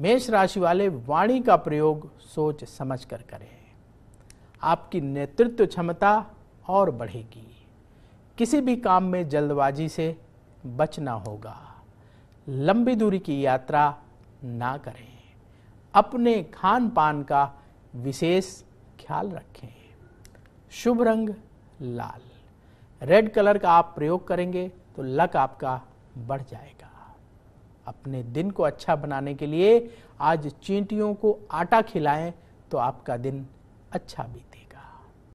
मेष राशि वाले वाणी का प्रयोग सोच समझ कर करें आपकी नेतृत्व क्षमता और बढ़ेगी किसी भी काम में जल्दबाजी से बचना होगा लंबी दूरी की यात्रा ना करें अपने खान पान का विशेष ख्याल रखें शुभ रंग लाल रेड कलर का आप प्रयोग करेंगे तो लक आपका बढ़ जाएगा अपने दिन को अच्छा बनाने के लिए आज चींटियों को आटा खिलाएं तो आपका दिन अच्छा बीतेगा